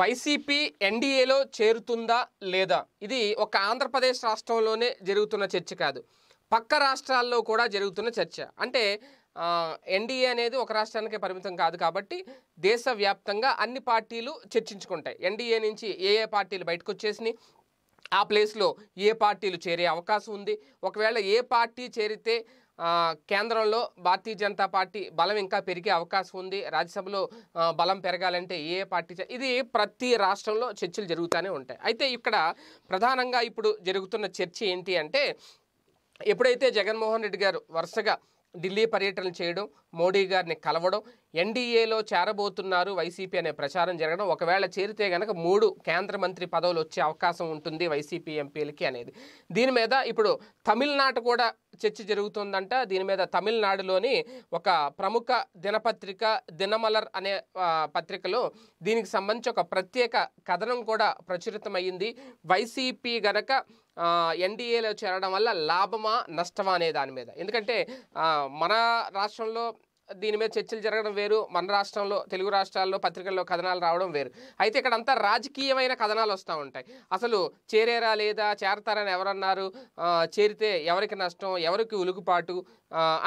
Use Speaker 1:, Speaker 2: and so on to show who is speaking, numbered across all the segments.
Speaker 1: YCP ఎన్డీఏలో చేరుతుందా లేదా ఇది ఒక ఆంధ్రప్రదేశ్ రాష్ట్రంలోనే జరుగుతున్న చర్చ కాదు పక్క రాష్ట్రాల్లో కూడా జరుగుతున్న చర్చ అంటే ఎన్డీఏ అనేది ఒక రాష్ట్రానికే పరిమితం కాదు కాబట్టి దేశవ్యాప్తంగా అన్ని పార్టీలు చర్చించుకుంటాయి ఎన్డీఏ నుంచి ఏ ఏ పార్టీలు బయటకు వచ్చేసినాయి ఆ ప్లేస్లో ఏ పార్టీలు చేరే అవకాశం ఉంది ఒకవేళ ఏ పార్టీ చేరితే కేంద్రంలో భారతీయ జనతా పార్టీ బలం ఇంకా పెరిగే అవకాశం ఉంది రాజ్యసభలో బలం పెరగాలంటే ఏ పార్టీ ఇది ప్రతి రాష్ట్రంలో చర్చలు జరుగుతూనే ఉంటాయి అయితే ఇక్కడ ప్రధానంగా ఇప్పుడు జరుగుతున్న చర్చ ఏంటి అంటే ఎప్పుడైతే జగన్మోహన్ రెడ్డి గారు వరుసగా ఢిల్లీ పర్యటనలు చేయడం మోడీ గారిని కలవడం ఎన్డీఏలో చేరబోతున్నారు వైసీపీ అనే ప్రచారం జరగడం ఒకవేళ చేరితే గనక మూడు కేంద్ర మంత్రి పదవులు వచ్చే అవకాశం ఉంటుంది వైసీపీ ఎంపీలకి అనేది దీని మీద ఇప్పుడు తమిళనాడు కూడా చర్చ జరుగుతుందంట దీని మీద తమిళనాడులోని ఒక ప్రముఖ దినపత్రిక దినమలర్ అనే పత్రికలో దీనికి సంబంధించి ఒక ప్రత్యేక కథనం కూడా ప్రచురితమైంది వైసీపీ గనక ఎన్డీఏలో చేరడం వల్ల లాభమా నష్టమా అనే దాని మీద ఎందుకంటే మన రాష్ట్రంలో దీని మీద చర్చలు జరగడం వేరు మన రాష్ట్రంలో తెలుగు రాష్ట్రాల్లో పత్రికల్లో కథనాలు రావడం వేరు అయితే ఇక్కడ అంతా రాజకీయమైన కథనాలు వస్తూ ఉంటాయి అసలు చేరేరా లేదా చేరతారని ఎవరన్నారు చేరితే ఎవరికి నష్టం ఎవరికి ఉలుగుపాటు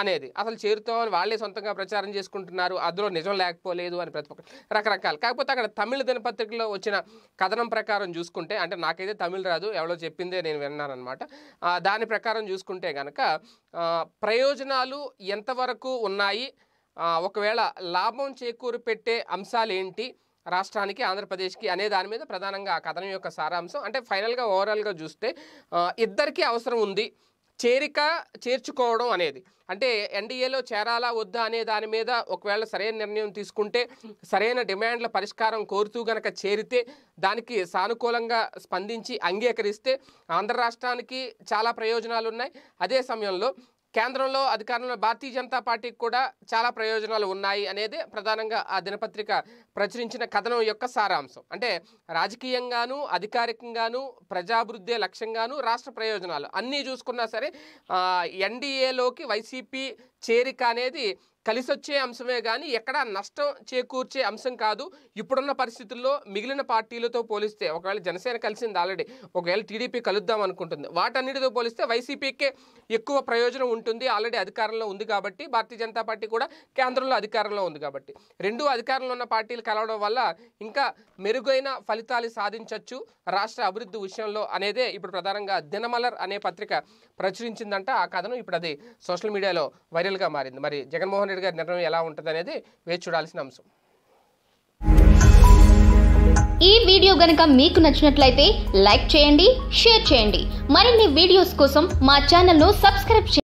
Speaker 1: అనేది అసలు చేరుతామని వాళ్ళే సొంతంగా ప్రచారం చేసుకుంటున్నారు అందులో నిజం లేకపోలేదు అని ప్రతి ఒక్క రకరకాలు కాకపోతే అక్కడ తమిళ దినపత్రికలో వచ్చిన కథనం ప్రకారం చూసుకుంటే అంటే నాకైతే తమిళ రాదు ఎవరో చెప్పిందే నేను విన్నానమాట దాని ప్రకారం చూసుకుంటే కనుక ప్రయోజనాలు ఎంతవరకు ఉన్నాయి ఒకవేళ లాభం చేకూరు పెట్టే అంశాలు ఏంటి రాష్ట్రానికి ఆంధ్రప్రదేశ్కి అనే దాని మీద ప్రధానంగా ఆ కథనం యొక్క సారాంశం అంటే ఫైనల్గా ఓవరాల్గా చూస్తే ఇద్దరికీ అవసరం ఉంది చేరిక చేర్చుకోవడం అనేది అంటే ఎన్డీఏలో చేరాలా వద్దా అనే దాని మీద ఒకవేళ సరైన నిర్ణయం తీసుకుంటే సరైన డిమాండ్ల పరిష్కారం కోరుతూ గనక చేరితే దానికి సానుకూలంగా స్పందించి అంగీకరిస్తే ఆంధ్ర రాష్ట్రానికి చాలా ప్రయోజనాలు ఉన్నాయి అదే సమయంలో కేంద్రంలో అధికారంలో భారతీయ జనతా పార్టీకి కూడా చాలా ప్రయోజనాలు ఉన్నాయి అనేది ప్రధానంగా ఆ దినపత్రిక ప్రచురించిన కథనం యొక్క సారాంశం అంటే రాజకీయంగాను అధికారికంగాను ప్రజాభివృద్ధి లక్ష్యంగాను రాష్ట్ర ప్రయోజనాలు అన్నీ చూసుకున్నా సరే ఎన్డీఏలోకి వైసీపీ చేరిక అనేది కలిసొచ్చే అంశమే కానీ ఎక్కడా నష్టం చేకూర్చే అంశం కాదు ఇప్పుడున్న పరిస్థితుల్లో మిగిలిన పార్టీలతో పోలిస్తే ఒకవేళ జనసేన కలిసింది ఆల్రెడీ ఒకవేళ టీడీపీ కలుద్దాం అనుకుంటుంది వాటన్నిటితో పోలిస్తే వైసీపీకే ఎక్కువ ప్రయోజనం ఉంటుంది ఆల్రెడీ అధికారంలో ఉంది కాబట్టి భారతీయ జనతా పార్టీ కూడా కేంద్రంలో అధికారంలో ఉంది కాబట్టి రెండు అధికారంలో ఉన్న పార్టీలు కలవడం వల్ల ఇంకా మెరుగైన ఫలితాలు సాధించవచ్చు రాష్ట్ర అభివృద్ధి విషయంలో అనేదే ఇప్పుడు ప్రధానంగా దినమలర్ అనే పత్రిక ప్రచురించిందంట ఆ కథను ఇప్పుడు అది సోషల్ మీడియాలో వైరల్గా మారింది మరి జగన్మోహన్ రెడ్డి కలెక్టర్ గారి నిర్ణయం ఎలా ఉంటుంది అనేది వేచి చూడాల్సిన అంశం ఈ వీడియో గనక మీకు నచ్చినట్లయితే లైక్ చేయండి షేర్ చేయండి మరిన్ని వీడియోస్ కోసం మా ను సబ్స్క్రైబ్ చేయండి